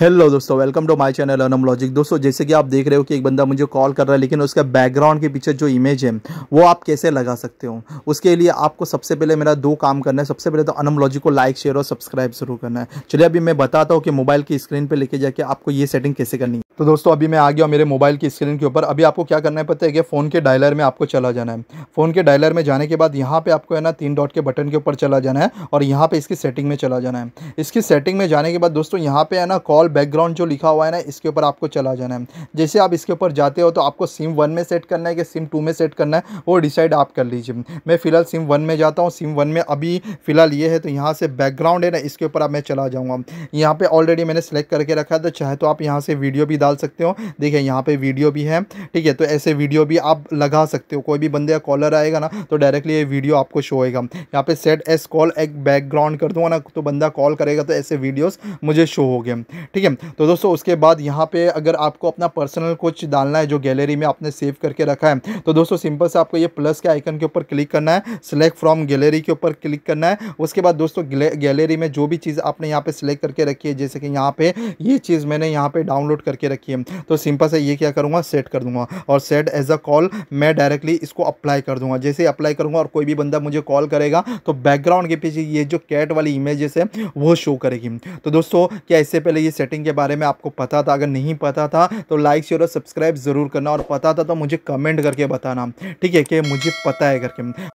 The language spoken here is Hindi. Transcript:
हेलो दोस्तों welcome to my channel Anam logic दोस्तों जैसे कि आप देख रहे हो कि एक बंदा मुझे कॉल कर रहा है लेकिन उसका बैकग्राउंड के पीछे जो इमेज है वो आप कैसे लगा सकते हो उसके लिए आपको सबसे पहले मेरा दो काम करना है सबसे पहले तो अनम लॉजिक को लाइक शेयर और सब्सक्राइब शुरू करना है चलिए अभी मैं बताता हूँ कि मोबाइल की स्क्रीन पर लेके जाके आपको ये सेटिंग कैसे करनी है तो दोस्तों अभी मैं आ गया मेरे मोबाइल की स्क्रीन के ऊपर अभी आपको क्या करना है पता है कि फ़ोन के डायलर में आपको चला जाना है फ़ोन के डायलर में जाने के बाद यहाँ पे आपको है ना तीन डॉट के बटन के ऊपर चला जाना है और यहाँ पे इसकी सेटिंग में चला जाना है इसकी सेटिंग में जाने के बाद दोस्तों यहाँ पर है ना कॉल बैकग्राउंड जो लिखा हुआ है ना इसके ऊपर आपको चला जाना है जैसे आप इसके ऊपर जाते हो तो आपको सिम वन में सेट करना है कि सिम टू में सेट करना है वो डिसाइड आप कर लीजिए मैं फ़िलहाल सिम वन में जाता हूँ सिम वन में अभी फ़िलहाल ये है तो यहाँ से बैकग्राउंड है ना इसके ऊपर अब मैं चला जाऊँगा यहाँ पर ऑलरेडी मैंने सेलेक्ट करके रखा है तो चाहे तो आप यहाँ से वीडियो भी डाल डाल सकते हो देखिए यहाँ पे वीडियो भी है ठीक है तो ऐसे वीडियो भी आप लगा सकते हो कोई भी बंदे का कॉलर आएगा ना तो डायरेक्टली ये वीडियो आपको शो होएगा यहाँ पे सेट एस कॉल एक बैकग्राउंड कर दूँगा ना तो बंदा कॉल करेगा तो ऐसे वीडियोस मुझे शो हो गए ठीक है तो दोस्तों उसके बाद यहाँ पे अगर आपको अपना पर्सनल कुछ डालना है जो गैलरी में आपने सेव करके रखा है तो दोस्तों सिंपल से आपको ये प्लस के आइकन के ऊपर क्लिक करना है सिलेक्ट फ्रॉम गैलरी के ऊपर क्लिक करना है उसके बाद दोस्तों गैलरी में जो भी चीज़ आपने यहाँ पर सिलेक्ट करके रखी है जैसे कि यहाँ पर ये चीज़ मैंने यहाँ पर डाउनलोड करके रखी है तो सिंपल से ये क्या करूँगा सेट कर दूँगा और सेट एज अ कॉल मैं डायरेक्टली इसको अप्लाई कर दूँगा जैसे अप्लाई करूँगा और कोई भी बंदा मुझे कॉल करेगा तो बैकग्राउंड के पीछे ये जो कैट वाली इमेजेस है वो शो करेगी तो दोस्तों क्या इससे पहले ये सेटिंग के बारे में आपको पता था अगर नहीं पता था तो लाइक शेयर और सब्सक्राइब ज़रूर करना और पता था तो मुझे कमेंट करके बताना ठीक है कि मुझे पता है करके